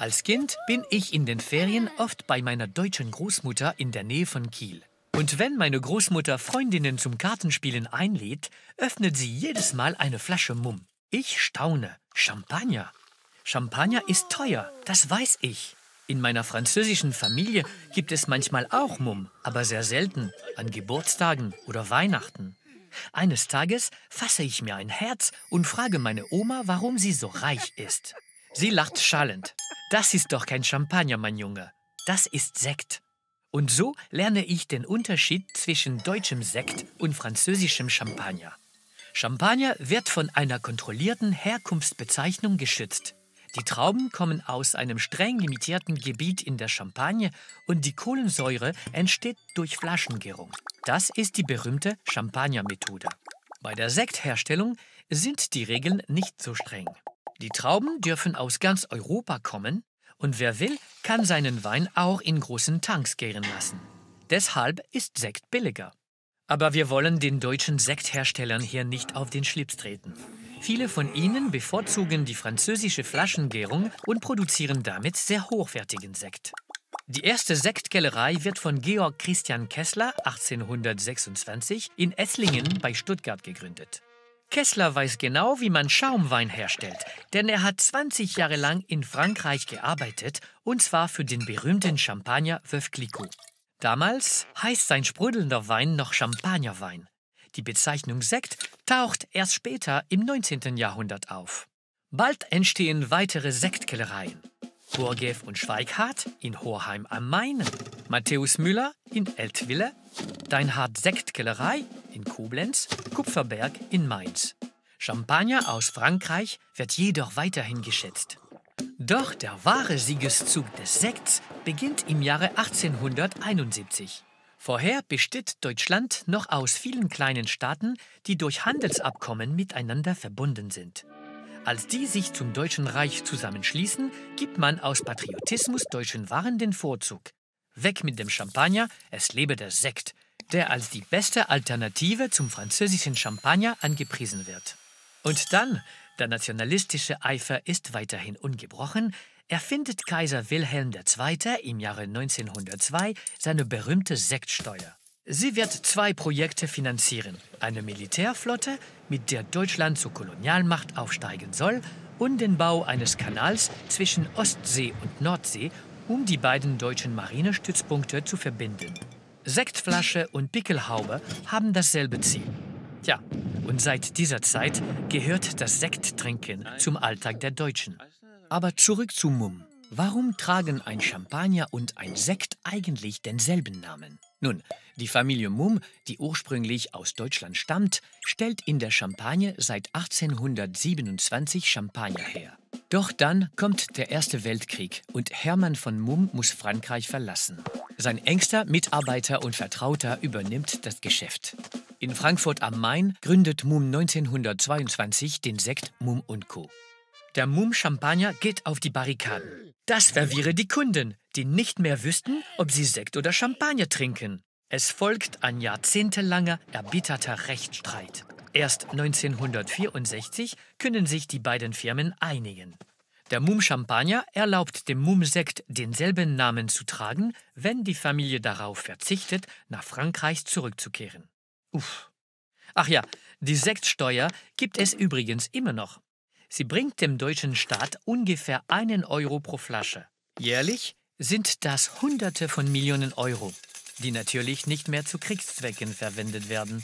Als Kind bin ich in den Ferien oft bei meiner deutschen Großmutter in der Nähe von Kiel. Und wenn meine Großmutter Freundinnen zum Kartenspielen einlädt, öffnet sie jedes Mal eine Flasche Mumm. Ich staune. Champagner. Champagner ist teuer, das weiß ich. In meiner französischen Familie gibt es manchmal auch Mumm, aber sehr selten, an Geburtstagen oder Weihnachten. Eines Tages fasse ich mir ein Herz und frage meine Oma, warum sie so reich ist. Sie lacht schallend. Das ist doch kein Champagner, mein Junge. Das ist Sekt. Und so lerne ich den Unterschied zwischen deutschem Sekt und französischem Champagner. Champagner wird von einer kontrollierten Herkunftsbezeichnung geschützt. Die Trauben kommen aus einem streng limitierten Gebiet in der Champagne und die Kohlensäure entsteht durch Flaschengärung. Das ist die berühmte Champagner-Methode. Bei der Sektherstellung sind die Regeln nicht so streng. Die Trauben dürfen aus ganz Europa kommen und wer will, kann seinen Wein auch in großen Tanks gären lassen. Deshalb ist Sekt billiger. Aber wir wollen den deutschen Sektherstellern hier nicht auf den Schlips treten. Viele von ihnen bevorzugen die französische Flaschengärung und produzieren damit sehr hochwertigen Sekt. Die erste Sektkellerei wird von Georg Christian Kessler 1826 in Esslingen bei Stuttgart gegründet. Kessler weiß genau, wie man Schaumwein herstellt, denn er hat 20 Jahre lang in Frankreich gearbeitet, und zwar für den berühmten Champagner Veuve Clicquot. Damals heißt sein sprudelnder Wein noch Champagnerwein. Die Bezeichnung Sekt taucht erst später im 19. Jahrhundert auf. Bald entstehen weitere Sektkellereien. Burgev und Schweighardt in Hoheim am Main, Matthäus Müller in Eltville, Deinhard Sektkellerei in Koblenz, Kupferberg in Mainz. Champagner aus Frankreich wird jedoch weiterhin geschätzt. Doch der wahre Siegeszug des Sekts beginnt im Jahre 1871. Vorher besteht Deutschland noch aus vielen kleinen Staaten, die durch Handelsabkommen miteinander verbunden sind. Als die sich zum Deutschen Reich zusammenschließen, gibt man aus Patriotismus deutschen Waren den Vorzug. Weg mit dem Champagner, es lebe der Sekt, der als die beste Alternative zum französischen Champagner angepriesen wird. Und dann, der nationalistische Eifer ist weiterhin ungebrochen, erfindet Kaiser Wilhelm II. im Jahre 1902 seine berühmte Sektsteuer. Sie wird zwei Projekte finanzieren. Eine Militärflotte, mit der Deutschland zur Kolonialmacht aufsteigen soll, und den Bau eines Kanals zwischen Ostsee und Nordsee, um die beiden deutschen Marinestützpunkte zu verbinden. Sektflasche und Pickelhaube haben dasselbe Ziel. Tja, und seit dieser Zeit gehört das Sekttrinken zum Alltag der Deutschen. Aber zurück zu Mumm. Warum tragen ein Champagner und ein Sekt eigentlich denselben Namen? Nun, die Familie Mumm, die ursprünglich aus Deutschland stammt, stellt in der Champagne seit 1827 Champagner her. Doch dann kommt der Erste Weltkrieg und Hermann von Mumm muss Frankreich verlassen. Sein engster Mitarbeiter und Vertrauter übernimmt das Geschäft. In Frankfurt am Main gründet Mumm 1922 den Sekt Mumm Co. Der Mumm Champagner geht auf die Barrikaden. Das verwirre die Kunden, die nicht mehr wüssten, ob sie Sekt oder Champagner trinken. Es folgt ein jahrzehntelanger, erbitterter Rechtsstreit. Erst 1964 können sich die beiden Firmen einigen. Der Mum-Champagner erlaubt dem Mum-Sekt denselben Namen zu tragen, wenn die Familie darauf verzichtet, nach Frankreich zurückzukehren. Uff. Ach ja, die Sektsteuer gibt es übrigens immer noch. Sie bringt dem deutschen Staat ungefähr einen Euro pro Flasche. Jährlich sind das Hunderte von Millionen Euro, die natürlich nicht mehr zu Kriegszwecken verwendet werden.